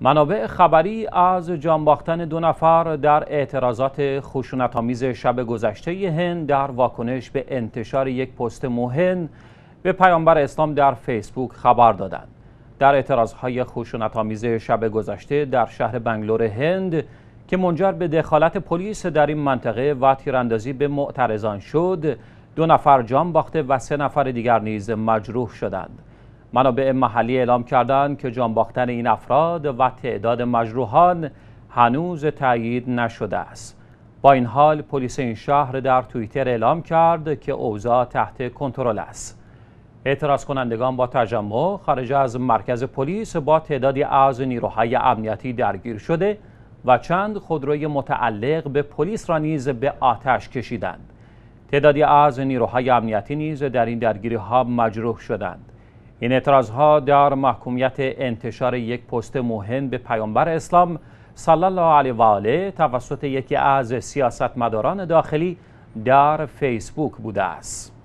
منابع خبری از جانباختن دو نفر در اعتراضات خشونتآمیز شب گذشته هند در واکنش به انتشار یک پست مهم به پیامبر اسلام در فیسبوک خبر دادند. در اعتراضهای خشونتآمیز شب گذشته در شهر بنگلور هند که منجر به دخالت پلیس در این منطقه و تیراندازی به معترضان شد، دو نفر جان و سه نفر دیگر نیز مجروح شدند. منابع محلی اعلام کردند که جانباختن این افراد و تعداد مجروحان هنوز تایید نشده است با این حال پلیس این شهر در توییتر اعلام کرد که اوضاع تحت کنترل است اعتراض کنندگان با تجمع خارج از مرکز پلیس با تعدادی از نیروهای امنیتی درگیر شده و چند خودروی متعلق به پلیس را نیز به آتش کشیدند تعدادی از نیروهای امنیتی نیز در این درگیری ها مجروح شدند این اعتراض ها در محکومیت انتشار یک پست مهم به پیامبر اسلام صلی الله علیه و آله توسط یکی از سیاستمداران داخلی در فیسبوک بوده است.